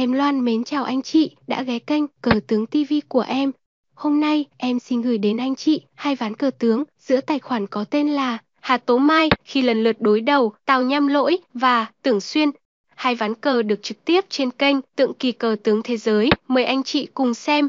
Em Loan mến chào anh chị đã ghé kênh Cờ Tướng TV của em. Hôm nay em xin gửi đến anh chị hai ván cờ tướng giữa tài khoản có tên là Hà Tố Mai khi lần lượt đối đầu Tào Nhâm Lỗi và Tưởng Xuyên. Hai ván cờ được trực tiếp trên kênh Tượng Kỳ Cờ Tướng Thế Giới. Mời anh chị cùng xem.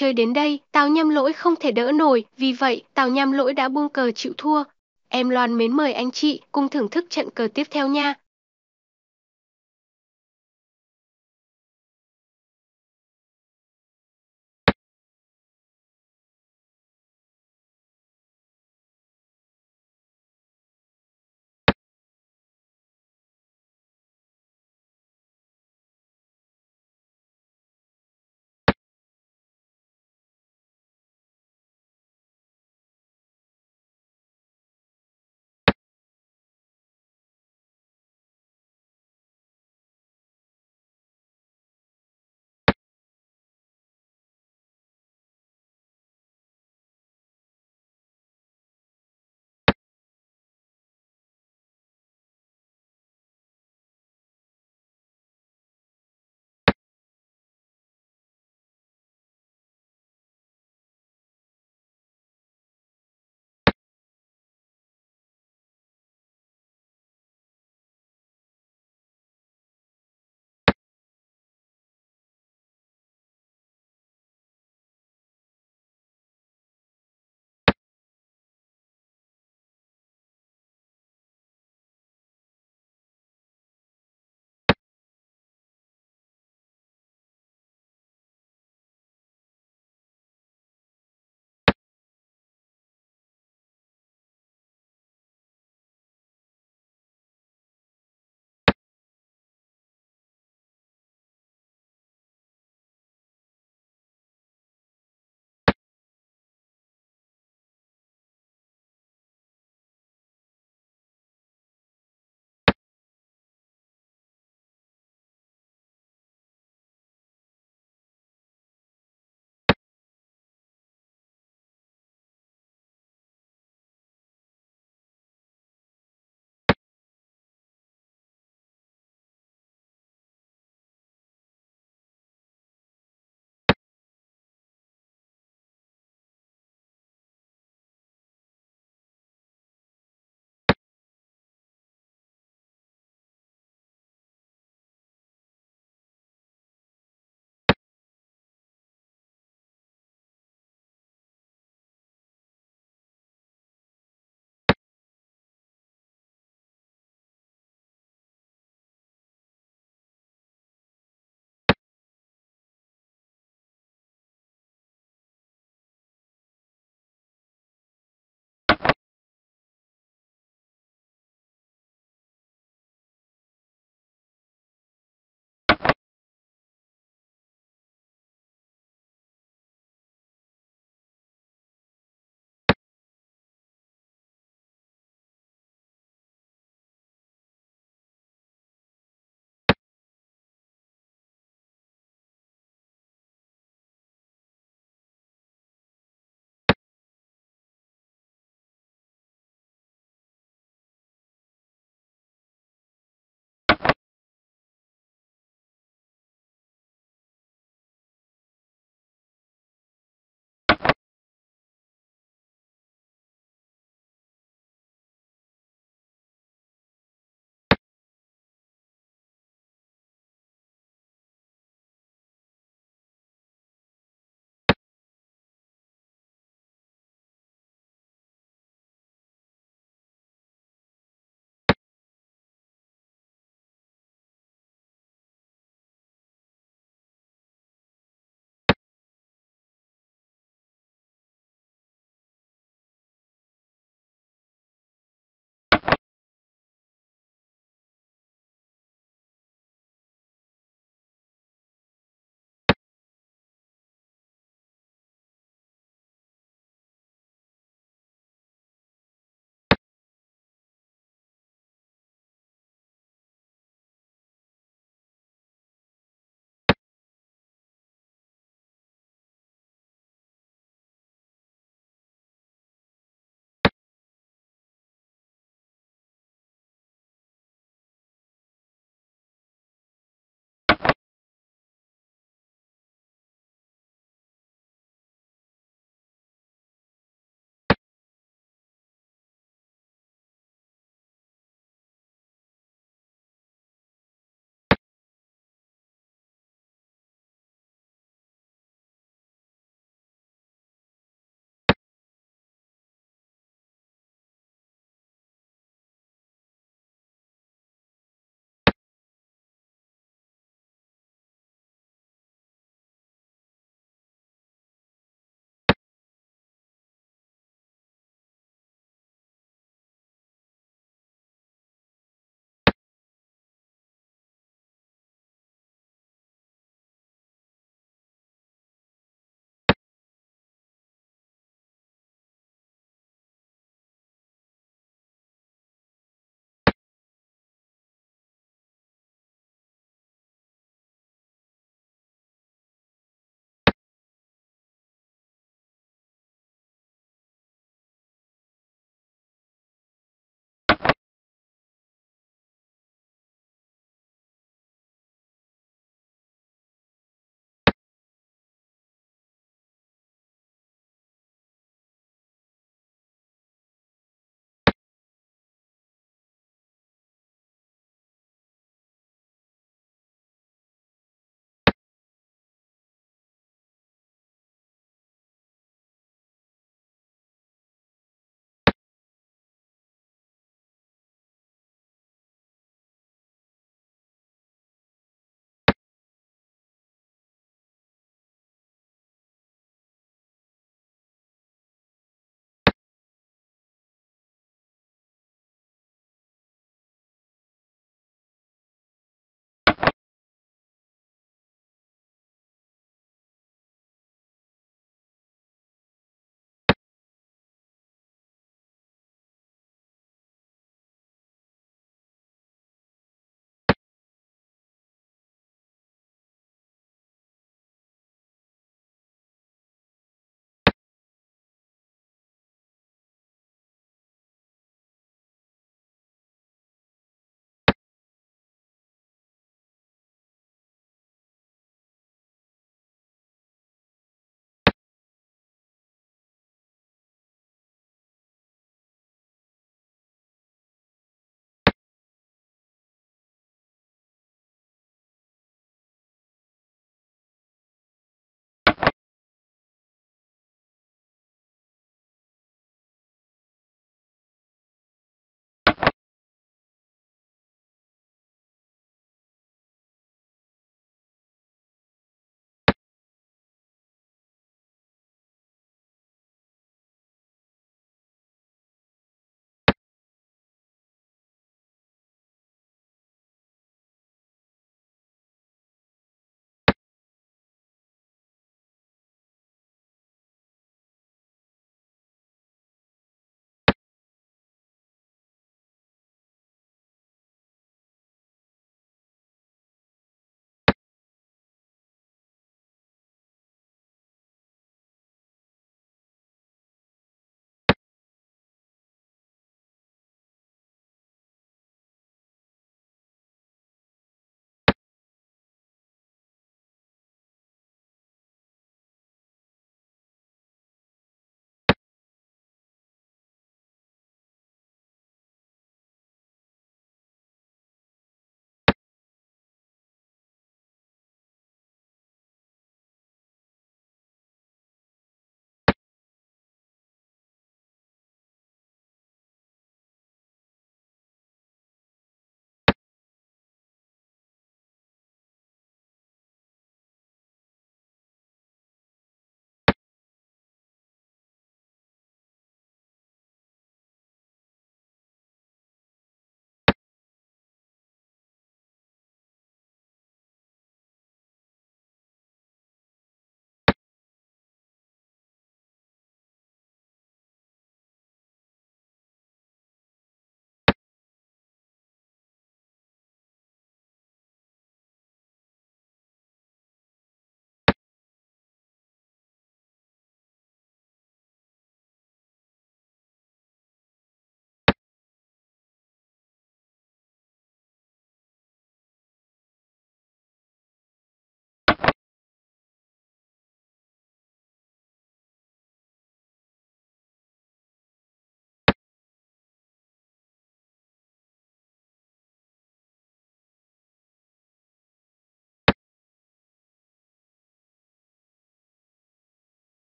chơi đến đây, Tào nhâm Lỗi không thể đỡ nổi, vì vậy, Tào nhâm Lỗi đã buông cờ chịu thua. Em Loan mến mời anh chị cùng thưởng thức trận cờ tiếp theo nha.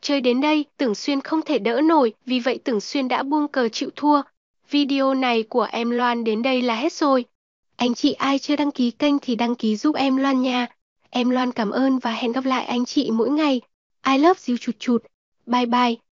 Chơi đến đây, Tưởng Xuyên không thể đỡ nổi, vì vậy Tưởng Xuyên đã buông cờ chịu thua. Video này của em Loan đến đây là hết rồi. Anh chị ai chưa đăng ký kênh thì đăng ký giúp em Loan nha. Em Loan cảm ơn và hẹn gặp lại anh chị mỗi ngày. I love you chụt chụt. Bye bye.